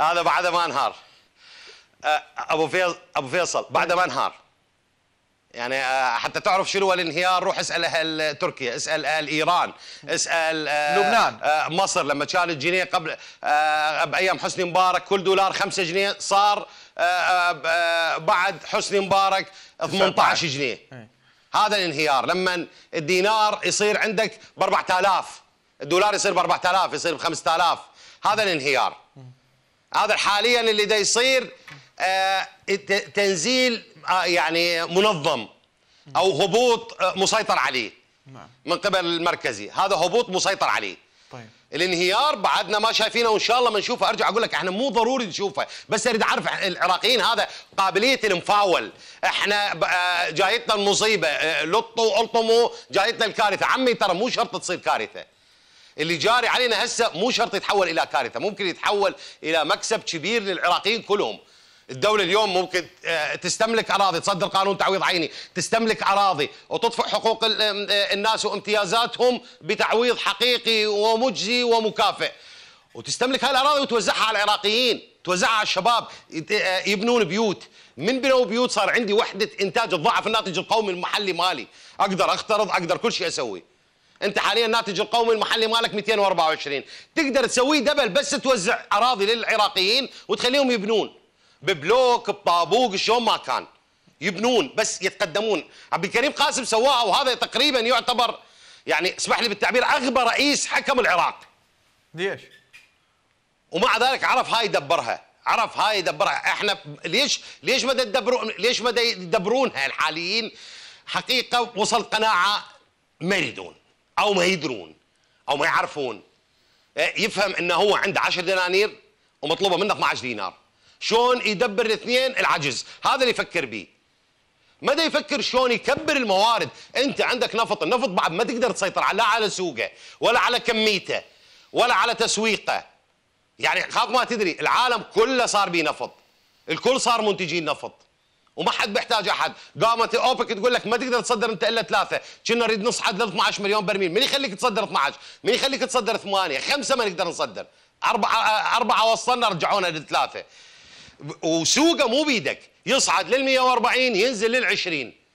هذا بعد ما انهار آه، ابو فيصل ابو فيصل بعد ما انهار يعني آه، حتى تعرف شنو هو الانهيار روح اسال اهل تركيا اسال اهل ايران اسال آه، لبنان مصر لما كان الجنيه قبل بايام حسني مبارك كل دولار 5 جنيه صار بعد حسني مبارك 18 جنيه إيه. هذا الانهيار لما الدينار يصير عندك ب 4000 الدولار يصير ب 4000 يصير ب 5000 هذا الانهيار هذا حاليا اللي دا يصير آه تنزيل آه يعني منظم او هبوط آه مسيطر عليه نعم. من قبل المركزي هذا هبوط مسيطر عليه طيب الانهيار بعدنا ما شايفينه وان شاء الله ما نشوفه ارجع اقول لك احنا مو ضروري نشوفه بس اريد اعرف العراقيين هذا قابليه المفاول احنا آه، جايتنا المصيبه آه، لطوا الطموا جايتنا الكارثه عمي ترى مو شرط تصير كارثه اللي جاري علينا هسه مو شرط يتحول الى كارثه ممكن يتحول الى مكسب كبير للعراقيين كلهم الدولة اليوم ممكن آه، تستملك أراضي تصدر قانون تعويض عيني تستملك أراضي وتطفئ حقوق آه، الناس وامتيازاتهم بتعويض حقيقي ومجزي ومكافئ وتستملك هاي الأراضي وتوزعها على العراقيين توزعها على الشباب آه، يبنون بيوت من بنوا بيوت صار عندي وحدة إنتاج الضعف الناتج القومي المحلي مالي أقدر أقترض أقدر كل شيء أسوي انت حاليا الناتج القومي المحلي مالك 224 تقدر تسويه دبل بس توزع اراضي للعراقيين وتخليهم يبنون ببلوك بطابوق شلون ما كان يبنون بس يتقدمون عبد الكريم قاسم سواها وهذا تقريبا يعتبر يعني اسمح لي بالتعبير اغبى رئيس حكم العراق ليش ومع ذلك عرف هاي يدبرها عرف هاي يدبرها احنا ليش ليش ما يدبرون ليش ما يدبرونها الحاليين حقيقه وصل قناعه ما يريدون او ما يدرون او ما يعرفون إيه، يفهم انه هو عنده 10 دنانير ومطلوبه منه 12 دينار شلون يدبر الاثنين العجز هذا اللي يفكر به مدى يفكر شلون يكبر الموارد انت عندك نفط النفط بعد ما تقدر تسيطر على لا على سوقه ولا على كميته ولا على تسويقه يعني خاطر ما تدري العالم كله صار به نفط الكل صار منتجين نفط وما حد بيحتاج احد قامت اوبك تقول لك ما تقدر تصدر انت الا ثلاثه كنا نريد نصعد ل 12 مليون برميل من يخليك تصدر 12 من يخليك تصدر ثمانيه خمسه ما نقدر نصدر اربعه اربعه وصلنا رجعونا للثلاثه. وسوقه مو بيدك يصعد لل 140 ينزل لل 20